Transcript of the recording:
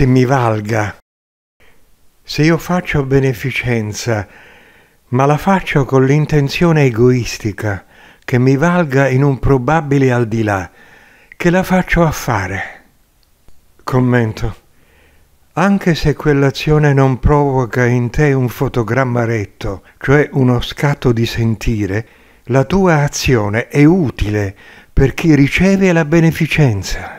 che mi valga. Se io faccio beneficenza, ma la faccio con l'intenzione egoistica, che mi valga in un probabile al di là, che la faccio a fare. Commento. Anche se quell'azione non provoca in te un fotogramma retto, cioè uno scatto di sentire, la tua azione è utile per chi riceve la beneficenza.